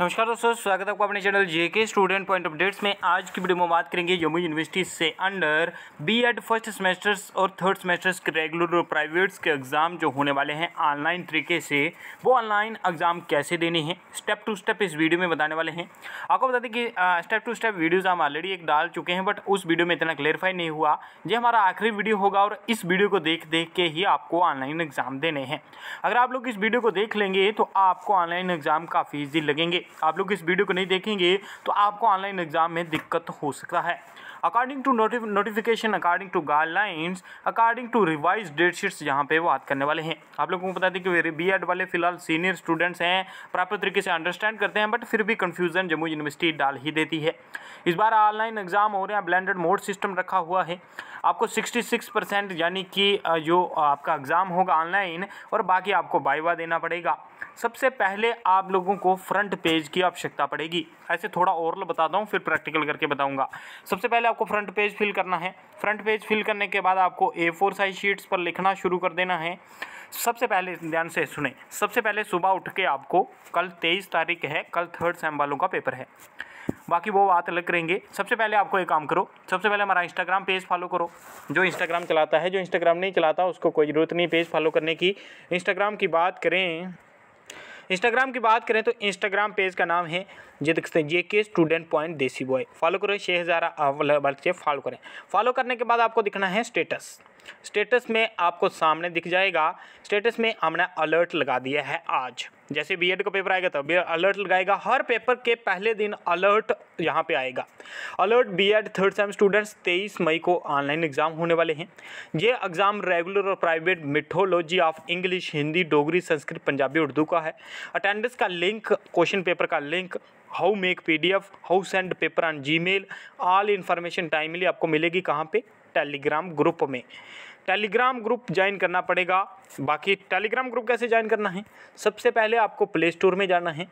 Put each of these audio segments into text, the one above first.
नमस्कार दोस्तों स्वागत है आपको अपने channel JK student point updates में आज की वीडियो में बात करेंगे जम्मू यूनिवर्सिटी से अंडर बीएड फर्स्ट सेमेस्टर्स और थर्ड सेमेस्टर्स के रेगुलर और प्राइवेट्स के एग्ज़ाम जो होने वाले हैं ऑनलाइन तरीके से वो ऑनलाइन एग्ज़ाम कैसे देने हैं स्टेप टू स्टेप इस वीडियो में बताने वाले हैं आपको बता दें कि स्टेप टू स्टेप वीडियोज़ हम ऑलरेडी एक डाल चुके हैं बट उस वीडियो में इतना क्लियरिफाई नहीं हुआ ये हमारा आखिरी वीडियो होगा और इस वीडियो को देख देख के ही आपको ऑनलाइन एग्ज़ाम देने हैं अगर आप लोग इस वीडियो को देख लेंगे तो आपको ऑनलाइन एग्ज़ाम काफ़ी ईजी लगेंगे आप लोग इस वीडियो को नहीं देखेंगे तो आपको ऑनलाइन एग्जाम में दिक्कत हो सकता है according to notification according to guidelines according to revise date sheets यहाँ पे बात करने वाले हैं आप लोगों को बता दें कि बी एड वाले फिलहाल सीनियर स्टूडेंट्स हैं प्रॉपर तरीके से अंडरस्टैंड करते हैं बट फिर भी कन्फ्यूजन जम्मू यूनिवर्सिटी डाल ही देती है इस बार ऑनलाइन एग्जाम हो रहे हैं ब्लेंडेड मोड सिस्टम रखा हुआ है आपको 66 परसेंट यानी कि जो आपका एग्ज़ाम होगा ऑनलाइन और बाकी आपको बाईवा देना पड़ेगा सबसे पहले आप लोगों को फ्रंट पेज की आवश्यकता पड़ेगी ऐसे थोड़ा ओवरल बताता हूँ फिर प्रैक्टिकल करके बताऊँगा सबसे पहले आपको फ्रंट पेज फिल करना है फ्रंट पेज फिल करने के बाद आपको ए फोर साइज शीट्स पर लिखना शुरू कर देना है सबसे पहले ध्यान से सुने सबसे पहले सुबह उठ के आपको कल तेईस तारीख है कल थर्ड सेम वालों का पेपर है बाकी वो बात अलग करेंगे सबसे पहले आपको एक काम करो सबसे पहले हमारा इंस्टाग्राम पेज फॉलो करो जो इंस्टाग्राम चलाता है जो इंस्टाग्राम नहीं चलाता उसको कोई ज़रूरत नहीं पेज फॉलो करने की इंस्टाग्राम की बात करें इंस्टाग्राम की बात करें तो इंस्टाग्राम पेज का नाम है हैं जे के स्टूडेंट पॉइंट देसी बॉय फॉलो करो छः हज़ार बल्कि फॉलो करें फॉलो करने के बाद आपको दिखना है स्टेटस स्टेटस में आपको सामने दिख जाएगा स्टेटस में हमने अलर्ट लगा दिया है आज जैसे बीएड का पेपर आएगा तब तो अलर्ट लगाएगा हर पेपर के पहले दिन अलर्ट यहाँ पे आएगा alert B Ed third sem students 23 मई को ऑनलाइन एग्जाम होने वाले हैं ये एग्ज़ाम रेगुलर और private mythology of English Hindi Dogri Sanskrit Punjabi Urdu का है अटेंडेंस का लिंक क्वेश्चन पेपर का link how make P D F how send paper on Gmail all information timely आपको मिलेगी कहाँ पर टेलीग्राम ग्रुप में टेलीग्राम ग्रुप ज्वाइन करना पड़ेगा बाकी टेलीग्राम ग्रुप कैसे ज्वाइन करना है सबसे पहले आपको प्ले स्टोर में जाना है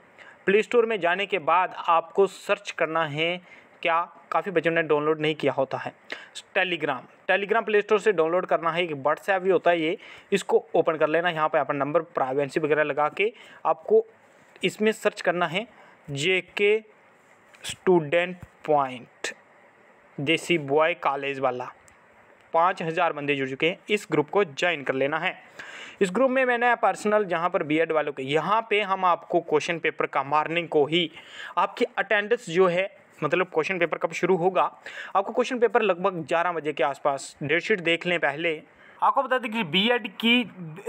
प्ले स्टोर में जाने के बाद आपको सर्च करना है क्या काफ़ी बच्चों ने डाउनलोड नहीं किया होता है टेलीग्राम टेलीग्राम प्ले स्टोर से डाउनलोड करना है एक व्हाट्सएप भी होता है ये इसको ओपन कर लेना यहाँ पर अपना नंबर प्राइवेंसी वगैरह लगा के आपको इसमें सर्च करना है जे के स्टूडेंट पॉइंट देसी बॉय कॉलेज वाला पाँच हज़ार बंदे जुड़ चुके हैं इस ग्रुप को ज्वाइन कर लेना है इस ग्रुप में मैंने पर्सनल जहाँ पर बीएड वालों के यहाँ पे हम आपको क्वेश्चन पेपर का मार्निंग को ही आपकी अटेंडेंस जो है मतलब क्वेश्चन पेपर कब शुरू होगा आपको क्वेश्चन पेपर लगभग ग्यारह बजे के आसपास डेट शीट देख लें पहले आपको बता दें कि बीएड की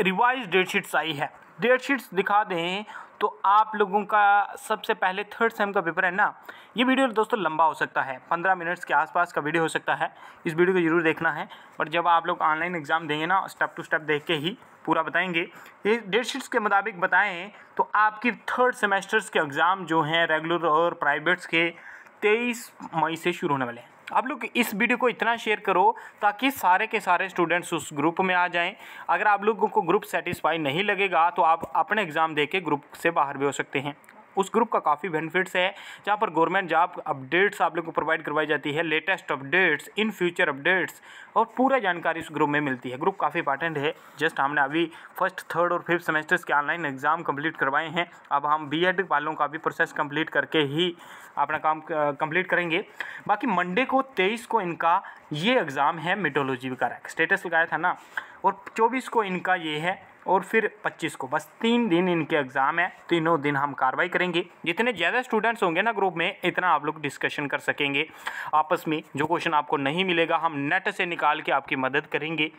रिवाइज डेट शीट्स आई है डेट शीट्स दिखा दें तो आप लोगों का सबसे पहले थर्ड सेम का पेपर है ना ये वीडियो दोस्तों लंबा हो सकता है पंद्रह मिनट्स के आसपास का वीडियो हो सकता है इस वीडियो को जरूर देखना है और जब आप लोग ऑनलाइन एग्ज़ाम देंगे ना स्टेप टू स्टेप देख के ही पूरा बताएंगे ये डेट शीट्स के मुताबिक बताएं तो आपकी थर्ड सेमेस्टर्स के एग्ज़ाम जो हैं रेगुलर और प्राइवेट्स के तेईस मई से शुरू होने वाले हैं आप लोग इस वीडियो को इतना शेयर करो ताकि सारे के सारे स्टूडेंट्स उस ग्रुप में आ जाएं अगर आप लोगों को ग्रुप सेटिस्फाई नहीं लगेगा तो आप अपने एग्ज़ाम दे के ग्रुप से बाहर भी हो सकते हैं उस ग्रुप का काफ़ी बेनिफिट्स है जहाँ पर गवर्नमेंट जॉब अपडेट्स आप लोग को प्रोवाइड करवाई जाती है latest updates in future updates और पूरा जानकारी उस ग्रुप में मिलती है ग्रुप काफ़ी इंपॉर्टेंट है जस्ट हमने अभी फर्स्ट थर्ड और फिफ्थ सेमेस्टर्स के ऑनलाइन एग्ज़ाम कंप्लीट करवाए हैं अब हम बी वालों का भी प्रोसेस कंप्लीट करके ही अपना काम कंप्लीट करेंगे बाकी मंडे को तेईस को इनका ये एग्ज़ाम है मेटोलॉजी का स्टेटस लगाया था ना और चौबीस को इनका ये है और फिर पच्चीस को बस तीन दिन इनके एग्ज़ाम है तीनों दिन हम कार्रवाई करेंगे जितने ज़्यादा स्टूडेंट्स होंगे ना ग्रुप में इतना आप लोग डिस्कशन कर सकेंगे आपस में जो क्वेश्चन आपको नहीं मिलेगा हम नेट से निकाल के आपकी मदद करेंगे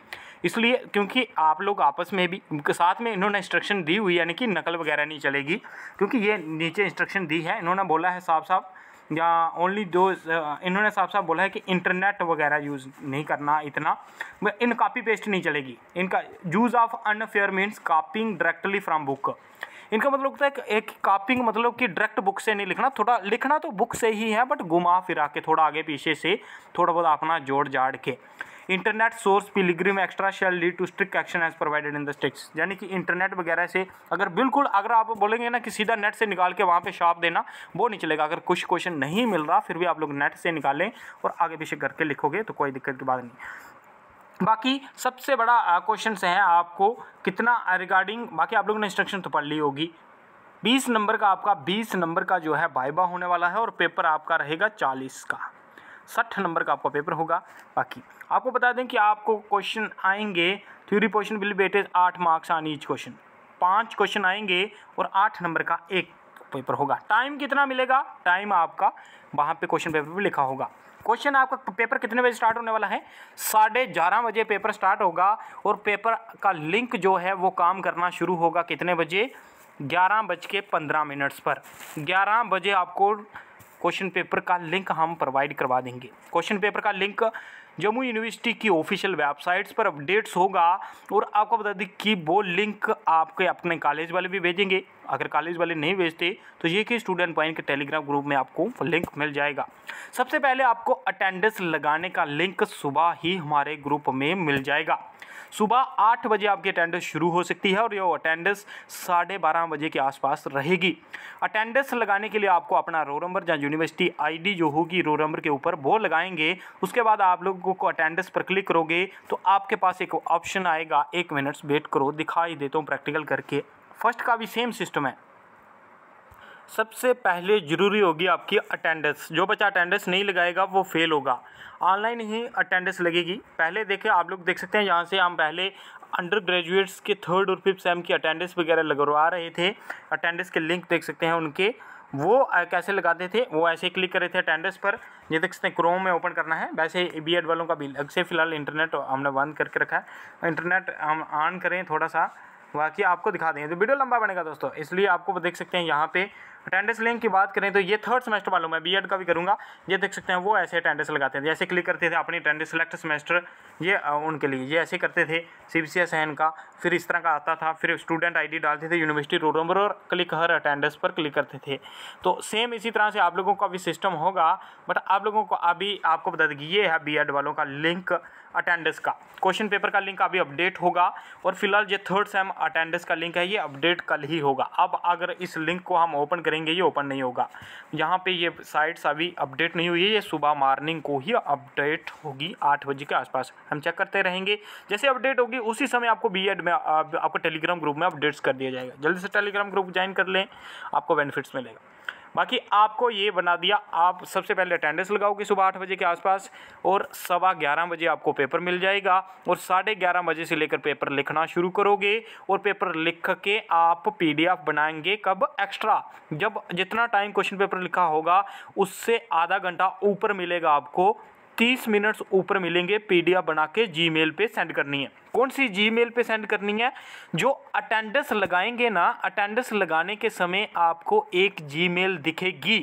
इसलिए क्योंकि आप लोग आपस में भी साथ में इन्होंने इंस्ट्रक्शन दी हुई यानी कि नकल वगैरह नहीं चलेगी क्योंकि ये नीचे इंस्ट्रक्शन दी है इन्होंने बोला है साहब साहब या ओनली दो इन्होंने साफ साफ बोला है कि इंटरनेट वगैरह यूज़ नहीं करना इतना इन कापी पेस्ट नहीं चलेगी इनका use of unfair means copying directly from book इनका मतलब होता है एक कापिंग मतलब कि डायरेक्ट बुक से नहीं लिखना थोड़ा लिखना तो बुक से ही है बट घुमा फिरा के थोड़ा आगे पीछे से थोड़ा बहुत अपना जोड़ जाड़ के internet source plagiarism extra shall lead to strict action as provided in the sticks यानी कि इंटरनेट वगैरह से अगर बिल्कुल अगर आप बोलेंगे ना कि सीधा नेट से निकाल के वहाँ पे शॉप देना वो नहीं चलेगा अगर कुछ क्वेश्चन नहीं मिल रहा फिर भी आप लोग नेट से निकालें और आगे पीछे करके लिखोगे तो कोई दिक्कत की बात नहीं बाकी सबसे बड़ा क्वेश्चन है आपको कितना रिगार्डिंग बाकी आप लोगों ने इंस्ट्रक्शन तो पढ़ ली होगी 20 नंबर का आपका 20 नंबर का जो है बाइबा होने वाला है और पेपर आपका रहेगा 40 का साठ नंबर का आपका पेपर होगा बाकी आपको बता दें कि आपको क्वेश्चन आएंगे थ्योरी पोर्शन विल बेटे आठ मार्क्स आन ईच क्वेश्चन पाँच क्वेश्चन आएंगे और आठ नंबर का एक पेपर होगा टाइम कितना मिलेगा टाइम आपका वहाँ पे क्वेश्चन पेपर भी लिखा होगा क्वेश्चन आपका पेपर कितने बजे स्टार्ट होने वाला है साढ़े ग्यारह बजे पेपर स्टार्ट होगा और पेपर का लिंक जो है वो काम करना शुरू होगा कितने बजे ग्यारह बज के पंद्रह मिनट्स पर ग्यारह बजे आपको क्वेश्चन पेपर का लिंक हम प्रोवाइड करवा देंगे क्वेश्चन पेपर का लिंक जम्मू यूनिवर्सिटी की ऑफिशियल वेबसाइट्स पर अपडेट्स होगा और आपको बता दें कि वो लिंक आपके अपने कॉलेज वाले भी भेजेंगे अगर कॉलेज वाले नहीं भेजते तो ये कि स्टूडेंट पॉइंट के टेलीग्राम ग्रुप में आपको लिंक मिल जाएगा सबसे पहले आपको अटेंडेंस लगाने का लिंक सुबह ही हमारे ग्रुप में मिल जाएगा सुबह आठ बजे आपकी अटेंडेंस शुरू हो सकती है और ये अटेंडेंस साढ़े बारह बजे के आसपास रहेगी अटेंडेंस लगाने के लिए आपको अपना रो नंबर या यूनिवर्सिटी आईडी जो होगी रो नंबर के ऊपर वो लगाएंगे उसके बाद आप लोगों को अटेंडेंस पर क्लिक करोगे तो आपके पास एक ऑप्शन आएगा एक मिनट्स वेट करो दिखाई देता हूँ प्रैक्टिकल करके फर्स्ट का भी सेम सिस्टम है सबसे पहले ज़रूरी होगी आपकी अटेंडेंस जो बच्चा अटेंडेंस नहीं लगाएगा वो फेल होगा ऑनलाइन ही अटेंडेंस लगेगी पहले देखें आप लोग देख सकते हैं यहाँ से हम पहले अंडर ग्रेजुएट्स के थर्ड और फिफ्थ सेम की अटेंडेंस वगैरह लगवा रहे थे अटेंडेंस के लिंक देख सकते हैं उनके वो कैसे लगाते थे वो ऐसे क्लिक कर रहे थे अटेंडेंस पर ये देख सकते हैं क्रोम में ओपन करना है वैसे बी एड वालों का भी अलग से फिलहाल इंटरनेट हमने बंद करके रखा है इंटरनेट हम ऑन करें थोड़ा सा बाकी आपको दिखा देंगे तो वीडियो लंबा बनेगा दोस्तों इसलिए आपको देख सकते हैं यहाँ पे अटेंडेंस लिंक की बात करें तो ये थर्ड सेमेस्टर वालों में बीएड का भी करूँगा ये देख सकते हैं वो ऐसे अटेंडेंस लगाते हैं जैसे क्लिक करते थे अपनी अटेंडेंस सेलेक्ट सेमेस्टर ये उनके लिए ये ऐसे करते थे C B C S N का फिर इस तरह का आता था फिर स्टूडेंट आईडी डालते थे यूनिवर्सिटी रोल नंबर और क्लिक हर अटेंडेंस पर क्लिक करते थे तो सेम इसी तरह से आप लोगों का भी सिस्टम होगा बट आप लोगों को अभी आपको बता दें ये है बी वालों का लिंक अटेंडेंस का क्वेश्चन पेपर का लिंक अभी अपडेट होगा और फिलहाल ये थर्ड सेम अटेंडेंस का लिंक है ये अपडेट कल ही होगा अब अगर इस लिंक को हम ओपन करेंगे ये ओपन नहीं होगा यहाँ पे ये साइट्स अभी अपडेट नहीं हुई है ये सुबह मॉर्निंग को ही अपडेट होगी आठ बजे के आसपास हम चेक करते रहेंगे जैसे अपडेट होगी उसी समय आपको बी में आपको टेलीग्राम ग्रुप में अपडेट्स कर दिया जाएगा जल्दी से टेलीग्राम ग्रुप ज्वाइन कर लें आपको बेनिफिट्स मिलेगा बाकी आपको ये बना दिया आप सबसे पहले अटेंडेंस लगाओगे सुबह आठ बजे के आसपास और सवा ग्यारह बजे आपको पेपर मिल जाएगा और साढ़े ग्यारह बजे से लेकर पेपर लिखना शुरू करोगे और पेपर लिख के आप पीडीएफ बनाएंगे कब एक्स्ट्रा जब जितना टाइम क्वेश्चन पेपर लिखा होगा उससे आधा घंटा ऊपर मिलेगा आपको तीस मिनट्स ऊपर मिलेंगे पीडीएफ बना के मेल पर सेंड करनी है कौन सी मेल पर सेंड करनी है जो अटेंडेंस लगाएंगे ना अटेंडेंस लगाने के समय आपको एक मेल दिखेगी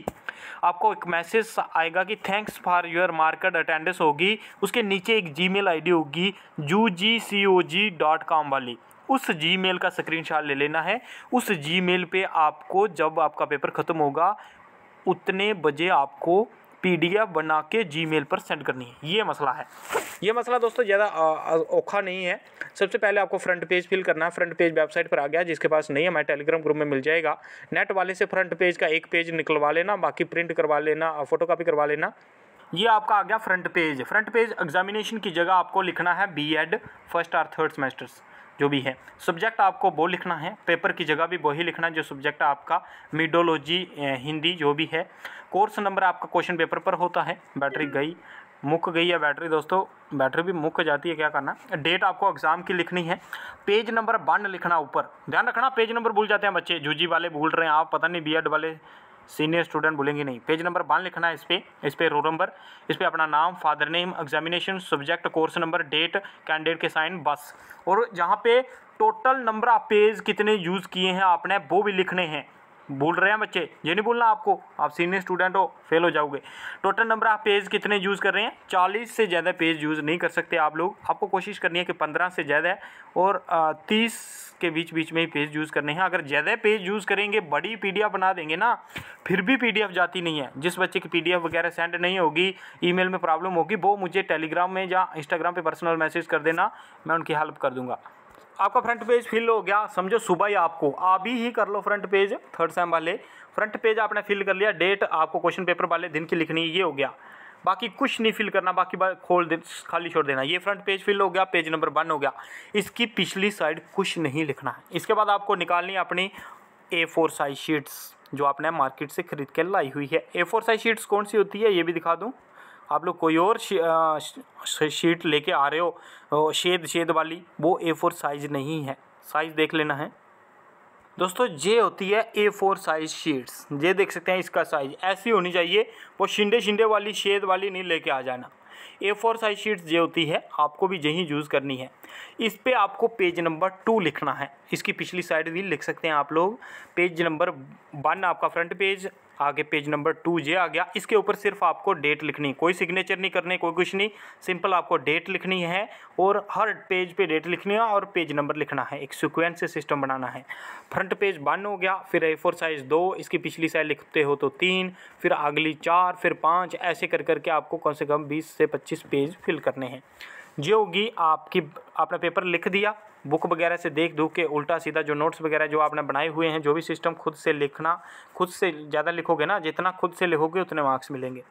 आपको एक मैसेज आएगा कि thanks for your marked attendance होगी उसके नीचे एक आई डी होगी जू जी सी ओ जी डॉट कॉम वाली उस जीमेल का स्क्रीनशॉट ले लेना है उस जीमेल पे आपको जब आपका पेपर ख़त्म होगा उतने बजे आपको पीडीएफ बना के जीमेल पर सेंड करनी है ये मसला है ये मसला दोस्तों ज़्यादा औखा नहीं है सबसे पहले आपको फ्रंट पेज फिल करना है फ्रंट पेज वेबसाइट पर आ गया जिसके पास नहीं है हमारे टेलीग्राम ग्रुप में मिल जाएगा नेट वाले से फ्रंट पेज का एक पेज निकलवा लेना बाकी प्रिंट करवा लेना फोटो करवा लेना ये आपका आ गया front page front page examination की जगह आपको लिखना है बी एड फर्स्ट और थर्ड सेमेस्टर्स जो भी है सब्जेक्ट आपको वो लिखना है पेपर की जगह भी वही लिखना है जो सब्जेक्ट आपका मीडोलॉजी हिंदी जो भी है कोर्स नंबर आपका क्वेश्चन पेपर पर होता है बैटरी गई मुक गई है बैटरी दोस्तों बैटरी भी मुक जाती है क्या करना डेट आपको एग्ज़ाम की लिखनी है पेज नंबर वन लिखना ऊपर ध्यान रखना पेज नंबर भूल जाते हैं बच्चे जूजी वाले भूल रहे हैं आप पता नहीं बी वाले सीनियर स्टूडेंट बोलेंगे नहीं पेज नंबर वन लिखना है इस पर इस पर रोल नंबर इस पर अपना नाम father name examination subject course number date candidate के साइन बस और जहाँ पे टोटल नंबर ऑफ पेज कितने यूज़ किए हैं आपने वो भी लिखने हैं बोल रहे हैं बच्चे ये नहीं बोलना आपको आप सीनियर स्टूडेंट हो फेल हो जाओगे टोटल नंबर ऑफ़ पेज कितने यूज़ कर रहे हैं चालीस से ज़्यादा पेज यूज़ नहीं कर सकते आप लोग आपको कोशिश करनी है कि पंद्रह से ज़्यादा और तीस के बीच बीच में ही पेज यूज़ करने हैं अगर ज़्यादा पेज यूज़ करेंगे बड़ी पीडीएफ बना देंगे ना फिर भी पीडीएफ जाती नहीं है जिस बच्चे की पीडीएफ वगैरह सेंड नहीं होगी ईमेल में प्रॉब्लम होगी वो मुझे टेलीग्राम में या इंस्टाग्राम पर पर्सनल मैसेज कर देना मैं उनकी हेल्प कर दूँगा आपका फ्रंट पेज फिल हो गया समझो सुबह ही आपको अभी ही कर लो फ्रंट पेज थर्ड सेम वाले फ्रंट पेज आपने फिल कर लिया डेट आपको क्वेश्चन पेपर वाले दिन की लिखनी ये हो गया बाकी कुछ नहीं फिल करना बाकी खोल दे खाली छोड़ देना ये फ्रंट पेज फिल हो गया पेज नंबर वन हो गया इसकी पिछली साइड कुछ नहीं लिखना है इसके बाद आपको निकालनी अपनी ए फोर साइज शीट्स जो आपने मार्केट से खरीद के लाई हुई है ए फोर साइज शीट्स कौन सी होती है ये भी दिखा दूँ आप लोग कोई और शीट लेके आ रहे हो शेद शेद वाली वो ए फोर साइज नहीं है साइज देख लेना है दोस्तों ये होती है ए फोर साइज शीट्स ये देख सकते हैं इसका साइज़ ऐसी होनी चाहिए वो शिंडे शिंडे वाली शेद वाली नहीं लेके आ जाना ए फोर साइज शीट्स ये होती है आपको भी यही यूज़ करनी है इस पर आपको पेज नंबर टू लिखना है इसकी पिछली साइड भी लिख सकते हैं आप लोग पेज नंबर वन आपका फ्रंट पेज आगे पेज नंबर टू ये आ गया इसके ऊपर सिर्फ आपको डेट लिखनी कोई सिग्नेचर नहीं करने कोई कुछ नहीं सिंपल आपको डेट लिखनी है और हर पेज पे डेट लिखनी है और पेज नंबर लिखना है एक सिक्वेंस से सिस्टम बनाना है फ्रंट पेज वन हो गया फिर ए फोर साइज़ दो इसकी पिछली साइज लिखते हो तो तीन फिर अगली चार फिर पाँच ऐसे कर करके आपको कम से कम बीस से पच्चीस पेज फिल करने हैं जो होगी आपकी आपने पेपर लिख दिया बुक वगैरह से देख दूख के उल्टा सीधा जो नोट्स वगैरह जो आपने बनाए हुए हैं जो भी सिस्टम खुद से लिखना खुद से ज़्यादा लिखोगे ना जितना खुद से लिखोगे उतने मार्क्स मिलेंगे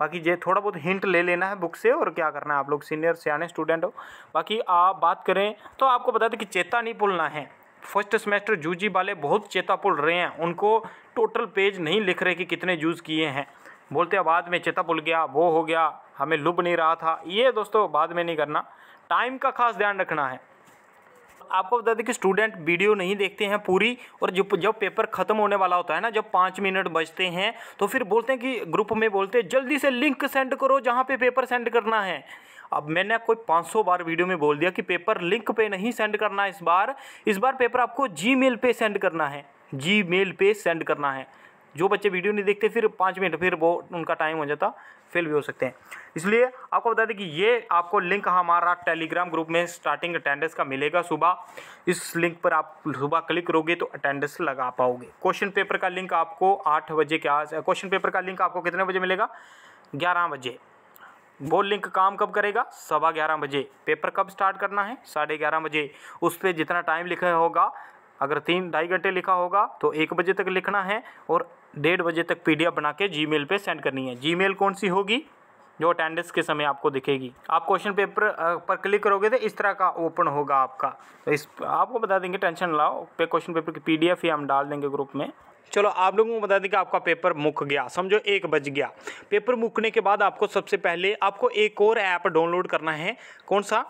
बाकी ये थोड़ा बहुत हिंट ले लेना है बुक से और क्या करना है आप लोग सीनियर सियाने स्टूडेंट हो बाकी आप बात करें तो आपको बता दें कि चेता नहीं भूलना है फर्स्ट सेमेस्टर जूजी वाले बहुत चेता पुल रहे हैं उनको टोटल पेज नहीं लिख रहे कि कितने यूज़ किए हैं बोलते हैं बाद में चेता पुल गया वो हो गया हमें लुभ नहीं रहा था ये दोस्तों बाद में नहीं करना टाइम का खास ध्यान रखना है आपको बता दें कि स्टूडेंट वीडियो नहीं देखते हैं पूरी और जब जब पेपर ख़त्म होने वाला होता है ना जब पाँच मिनट बचते हैं तो फिर बोलते हैं कि ग्रुप में बोलते हैं जल्दी से लिंक सेंड करो जहाँ पे पेपर सेंड करना है अब मैंने कोई 500 बार वीडियो में बोल दिया कि पेपर लिंक पे नहीं सेंड करना इस बार इस बार पेपर आपको जी मेल पे सेंड करना है जी मेल पे सेंड करना है जो बच्चे वीडियो नहीं देखते फिर पाँच मिनट फिर वो उनका टाइम हो जाता फेल भी हो सकते हैं इसलिए आपको बता दें कि ये आपको लिंक हमारा टेलीग्राम ग्रुप में स्टार्टिंग अटेंडेंस का मिलेगा सुबह इस लिंक पर आप सुबह क्लिक करोगे तो अटेंडेंस लगा पाओगे क्वेश्चन पेपर का लिंक आपको आठ बजे के आस क्वेश्चन पेपर का लिंक आपको कितने बजे मिलेगा ग्यारह बजे वो लिंक काम कब करेगा सवा ग्यारह बजे पेपर कब स्टार्ट करना है साढ़े ग्यारह बजे उस पर जितना टाइम लिखा होगा अगर तीन ढाई घंटे लिखा होगा तो एक बजे तक लिखना है और डेढ़ बजे तक पी बना के जी पे सेंड करनी है जी कौन सी होगी जो अटेंडेंस के समय आपको दिखेगी आप क्वेश्चन पेपर पर क्लिक करोगे तो इस तरह का ओपन होगा आपका तो इस आपको बता देंगे टेंशन लाओ पे क्वेश्चन पेपर की पीडीएफ ही हम डाल देंगे ग्रुप में चलो आप लोगों को बता दें कि आपका पेपर मुक गया समझो एक बज गया पेपर मुकने के बाद आपको सबसे पहले आपको एक और ऐप डाउनलोड करना है कौन सा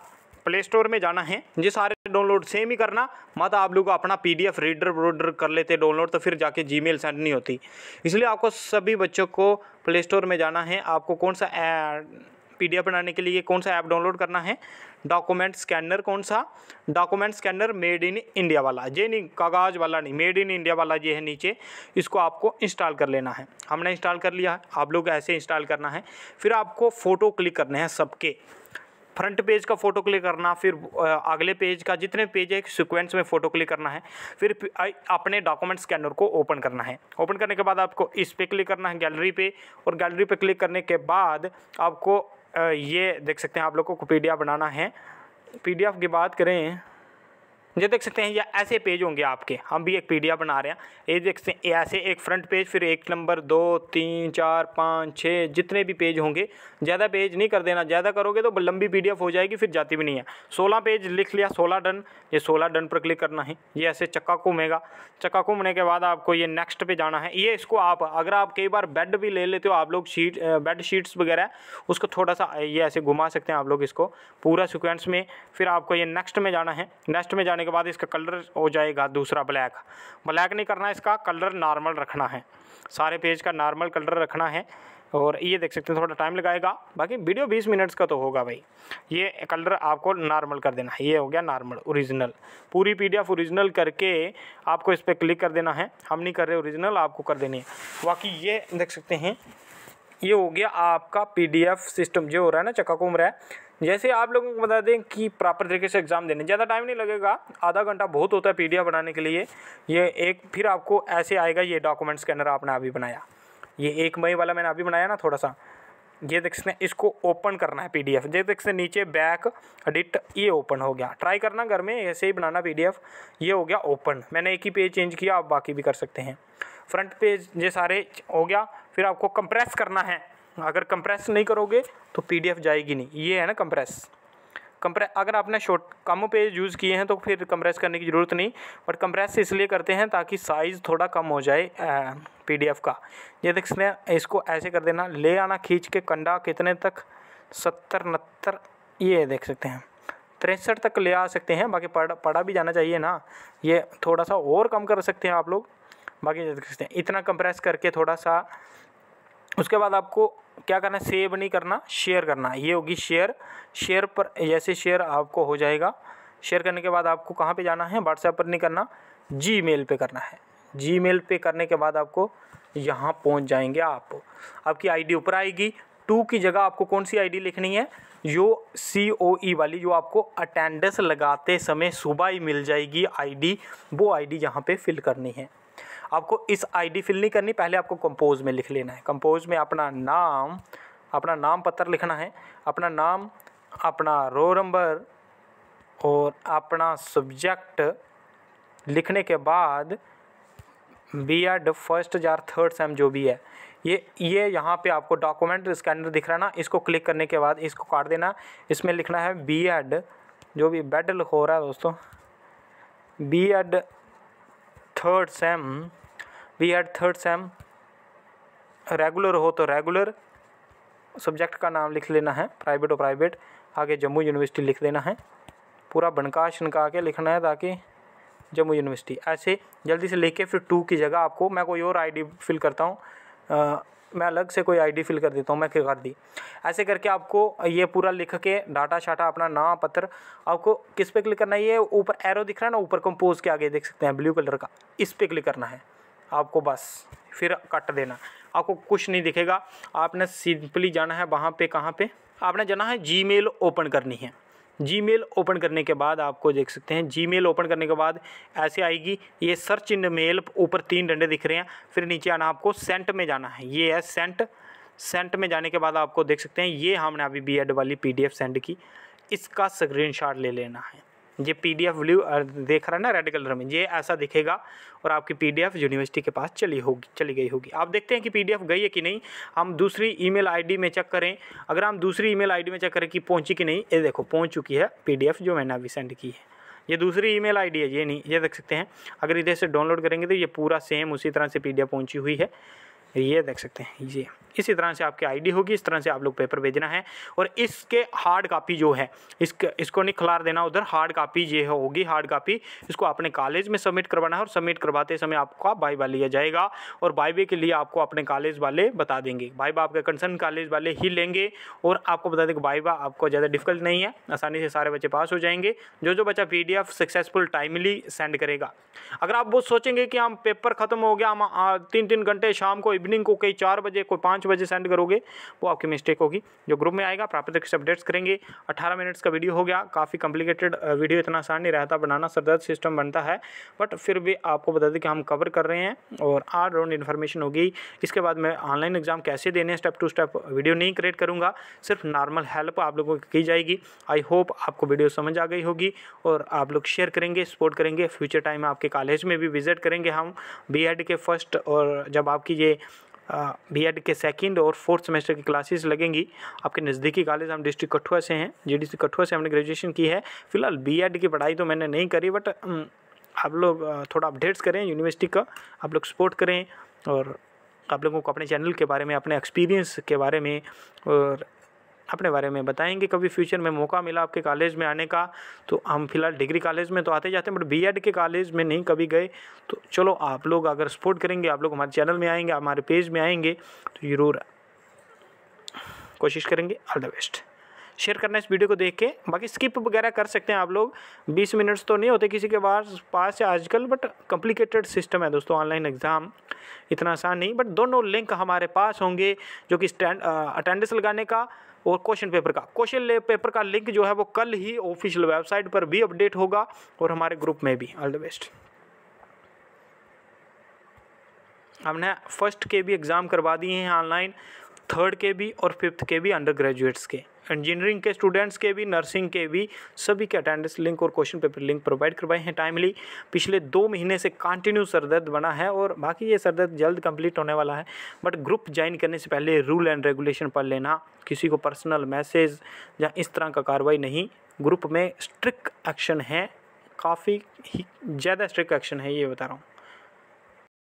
प्ले स्टोर में जाना है ये सारे डाउनलोड सेम ही करना मत आप लोग अपना पी डी एफ रीडर वोडर कर लेते डाउनलोड तो फिर जाके जी मेल सेंड नहीं होती इसलिए आपको सभी बच्चों को प्ले स्टोर में जाना है आपको कौन सा पीडीएफ बनाने के लिए कौन सा ऐप डाउनलोड करना है डॉक्यूमेंट स्कैनर कौन सा document scanner made in India वाला ये नहीं कागज़ वाला नहीं मेड इन इंडिया वाला ये है नीचे इसको आपको इंस्टॉल कर लेना है हमने इंस्टॉल कर लिया है आप लोग ऐसे इंस्टॉल करना है फिर आपको फ़ोटो क्लिक करने हैं सबके फ्रंट पेज का फ़ोटो क्लिक करना फिर अगले पेज का जितने पेज है सिक्वेंस में फ़ोटो क्लिक करना है फिर अपने डॉक्यूमेंट स्कैनर को ओपन करना है ओपन करने के बाद आपको इस पर क्लिक करना है गैलरी पे और गैलरी पे क्लिक करने के बाद आपको ये देख सकते हैं आप लोग को पी बनाना है पी की बात करें ये देख सकते हैं ये ऐसे पेज होंगे आपके हम भी एक पी बना रहे हैं ये देख सकते हैं ऐसे एक फ्रंट पेज फिर एक नंबर दो तीन चार पाँच छः जितने भी पेज होंगे ज़्यादा पेज नहीं कर देना ज़्यादा करोगे तो लंबी पी हो जाएगी फिर जाती भी नहीं है सोलह पेज लिख लिया सोलह डन ये सोलह डन पर क्लिक करना है ये ऐसे चक्का घूमेगा चक्का घूमने के बाद आपको ये नेक्स्ट पे जाना है ये इसको आप अगर आप कई बार बेड भी ले लेते हो आप लोग शीट बेड शीट्स वगैरह उसको थोड़ा सा ये ऐसे घुमा सकते हैं आप लोग इसको पूरा सिक्वेंस में फिर आपको ये नेक्स्ट में जाना है नेक्स्ट में जाने जाने के बाद इसका कलर हो जाएगा दूसरा ब्लैक ब्लैक नहीं करना इसका कलर नॉर्मल रखना है सारे पेज का नॉर्मल कलर रखना है और ये देख सकते हैं थोड़ा टाइम लगाएगा बाकी वीडियो 20 मिनट्स का तो होगा भाई ये कलर आपको नॉर्मल कर देना है ये हो गया नॉर्मल ओरिजिनल पूरी पीडीएफ ओरिजिनल करके आपको इस पर क्लिक कर देना है हम नहीं कर रहे ओरिजिनल आपको कर देनी है बाकी ये देख सकते हैं ये हो गया आपका पीडीएफ सिस्टम जो हो रहा है ना चक्का घूम रहा है जैसे आप लोगों को बता दें कि प्रॉपर तरीके से एग्ज़ाम देने ज़्यादा टाइम नहीं लगेगा आधा घंटा बहुत होता है पी बनाने के लिए ये एक फिर आपको ऐसे आएगा ये डॉक्यूमेंट स्कैनर आपने अभी बनाया ये एक मई वाला मैंने अभी बनाया ना थोड़ा सा ये देख सकते हैं इसको ओपन करना है पीडीएफ ये देख सकते नीचे बैक एडिट ये ओपन हो गया ट्राई करना घर में ऐसे ही बनाना पीडीएफ ये हो गया ओपन मैंने एक ही पेज चेंज किया आप बाकी भी कर सकते हैं फ्रंट पेज ये सारे हो गया फिर आपको कंप्रेस करना है अगर कंप्रेस नहीं करोगे तो पीडीएफ जाएगी नहीं ये है ना कंप्रेस कंप्रेस अगर आपने शॉर्ट कम पेज यूज़ किए हैं तो फिर कंप्रेस करने की ज़रूरत नहीं और कंप्रेस इसलिए करते हैं ताकि साइज़ थोड़ा कम हो जाए पीडीएफ का ये देख सकते हैं इसको ऐसे कर देना ले आना खींच के कंडा कितने तक सत्तर उनहत्तर ये देख सकते हैं तिरसठ तक ले आ सकते हैं बाकी पढ़ पढ़ा भी जाना चाहिए ना ये थोड़ा सा और कम कर सकते हैं आप लोग बाकी देख सकते हैं इतना कंप्रेस करके थोड़ा सा उसके बाद आपको क्या करना है सेव नहीं करना शेयर करना ये होगी शेयर शेयर पर जैसे शेयर आपको हो जाएगा शेयर करने के बाद आपको कहाँ पे जाना है व्हाट्सएप पर नहीं करना जी मेल पर करना है जी मेल पर करने के बाद आपको यहाँ पहुँच जाएंगे आप आपकी आईडी ऊपर आएगी टू की जगह आपको कौन सी आईडी लिखनी है यो सी ओ ई वाली जो आपको अटेंडेंस लगाते समय सुबह ही मिल जाएगी आईडी वो आईडी यहाँ पर फिल करनी है आपको इस आईडी फिल नहीं करनी पहले आपको कंपोज में लिख लेना है कंपोज में अपना नाम अपना नाम पत्र लिखना है अपना नाम अपना रो नंबर और अपना सब्जेक्ट लिखने के बाद बी एड फर्स्ट जार थर्ड सेम जो भी है ये ये यहाँ पे आपको डॉक्यूमेंट स्कैनर दिख रहा है ना इसको क्लिक करने के बाद इसको काट देना इसमें लिखना है बी एड जो भी बेड हो रहा है दोस्तों B Ed third sem we had third sem regular हो तो रेगुलर सब्जेक्ट का नाम लिख लेना है प्राइवेट और प्राइवेट आगे जम्मू यूनिवर्सिटी लिख देना है पूरा बनका शनका के लिखना है ताकि जम्मू यूनिवर्सिटी ऐसे जल्दी से लिख के फिर टू की जगह आपको मैं कोई और आईडी फिल करता हूँ मैं अलग से कोई आईडी फिल कर देता हूँ मैं क्या कर दी ऐसे करके आपको ये पूरा लिख के डाटा शाटा अपना नाम पत्र आपको किस पे क्लिक करना है ये ऊपर एरो दिख रहा है ना ऊपर कंपोज के आगे देख सकते हैं ब्लू कलर का इस पर क्लिक करना है आपको बस फिर कट देना आपको कुछ नहीं दिखेगा आपने सिंपली जाना है वहाँ पे कहाँ पे आपने जाना है मेल ओपन करनी है मेल ओपन करने के बाद आपको देख सकते हैं मेल ओपन करने के बाद ऐसे आएगी ये सर्च इन मेल ऊपर तीन डंडे दिख रहे हैं फिर नीचे आना आपको सेंट में जाना है ये है सेंट सेंट में जाने के बाद आपको देख सकते हैं ये हमने अभी बी वाली पी सेंड की इसका स्क्रीन ले लेना है ये पी डी एफ ब्लू देख रहा है ना रेड कलर में ये ऐसा दिखेगा और आपकी पी डी एफ यूनिवर्सिटी के पास चली होगी चली गई होगी आप देखते हैं कि पी डी एफ गई है कि नहीं हम दूसरी ई मेल आई डी में चेक करें अगर हम दूसरी ई मेल आई डी में चेक करें कि पहुँची कि नहीं ये देखो पहुँच चुकी है पी डी एफ जो मैंने अभी सेंड की है ये दूसरी ईमेल आईडी है ये नहीं ये देख सकते हैं अगर इधर से डाउनलोड करेंगे तो ये पूरा सेम उसी तरह से पीडीएफ पहुंची हुई है ये देख सकते हैं ये इसी तरह से आपकी आईडी होगी इस तरह से आप लोग पेपर भेजना है और इसके हार्ड कापी जो है इसके इसको नहीं खिलार देना उधर हार्ड कापी ये होगी हार्ड कापी इसको अपने कॉलेज में सबमिट करवाना है और सबमिट करवाते समय आपका बाइबा लिया जाएगा और बाइबे के लिए आपको अपने कॉलेज वाले बता देंगे बा आपके कंसर्न कॉलेज वाले ही लेंगे और आपको बता दें कि बाइबा आपको ज़्यादा डिफिकल्ट नहीं है आसानी से सारे बच्चे पास हो जाएंगे जो जो बच्चा पी सक्सेसफुल टाइमली सेंड करेगा अगर आप वो सोचेंगे कि हम पेपर ख़त्म हो गया हम तीन तीन घंटे शाम को इवनिंग को कहीं चार बजे कोई पाँच बजे सेंड करोगे वो आपकी मिस्टेक होगी जो ग्रुप में आएगा प्राप्त से अपडेट्स करेंगे अट्ठारह मिनट्स का वीडियो हो गया काफ़ी कॉम्प्लिकेटेड वीडियो इतना आसान नहीं रहता बनाना सरदर्द सिस्टम बनता है बट फिर भी आपको बता दें कि हम कवर कर रहे हैं और आर राउंड इन्फॉर्मेशन होगी इसके बाद मैं ऑनलाइन एग्जाम कैसे देने स्टेप टू स्टेप वीडियो नहीं क्रिएट करूँगा सिर्फ नॉर्मल हेल्प आप लोगों की की जाएगी आई होप आपको वीडियो समझ आ गई होगी और आप लोग शेयर करेंगे सपोर्ट करेंगे फ्यूचर टाइम आपके कॉलेज में भी विजिट करेंगे हम बी के फर्स्ट और जब आपकी ये बीएड के सेकंड और फोर्थ सेमेस्टर की क्लासेस लगेंगी आपके नज़दीकी कॉलेज हम डिस्ट्रिक्ट कठुआ से हैं जी सी कठुआ से हमने ग्रेजुएशन की है फिलहाल बीएड की पढ़ाई तो मैंने नहीं करी बट आप लोग थोड़ा अपडेट्स करें यूनिवर्सिटी का आप लोग सपोर्ट करें और आप लोगों को अपने चैनल के बारे में अपने एक्सपीरियंस के बारे में और अपने बारे में बताएंगे कभी फ्यूचर में मौका मिला आपके कॉलेज में आने का तो हम फिलहाल डिग्री कॉलेज में तो आते जाते हैं बट बी के कॉलेज में नहीं कभी गए तो चलो आप लोग अगर सपोर्ट करेंगे आप लोग हमारे चैनल में आएंगे हमारे पेज में आएंगे तो ज़रूर कोशिश करेंगे ऑल द बेस्ट शेयर करना इस वीडियो को देख के बाकी स्किप वगैरह कर सकते हैं आप लोग 20 मिनट्स तो नहीं होते किसी के पास पास है आजकल बट कॉम्प्लिकेटेड सिस्टम है दोस्तों ऑनलाइन एग्ज़ाम इतना आसान नहीं बट दोनों लिंक हमारे पास होंगे जो कि स्टैंड अटेंडेंस लगाने का और क्वेश्चन पेपर का क्वेश्चन पेपर का लिंक जो है वो कल ही ऑफिशियल वेबसाइट पर भी अपडेट होगा और हमारे ग्रुप में भी ऑल द बेस्ट हमने फर्स्ट के भी एग्ज़ाम करवा दिए हैं ऑनलाइन थर्ड के भी और फिफ्थ के भी अंडर ग्रेजुएट्स के इंजीनियरिंग के स्टूडेंट्स के भी नर्सिंग के भी सभी के अटेंडेंस लिंक और क्वेश्चन पेपर लिंक प्रोवाइड करवाए हैं टाइमली पिछले दो महीने से कंटिन्यू सरदर्द बना है और बाकी ये सरदर्द जल्द कंप्लीट होने वाला है बट ग्रुप ज्वाइन करने से पहले रूल एंड रेगुलेशन पढ़ लेना किसी को पर्सनल मैसेज या इस तरह का कार्रवाई नहीं ग्रुप में स्ट्रिक्ट एक्शन है काफ़ी ज़्यादा स्ट्रिक्ट एक्शन है ये बता रहा हूँ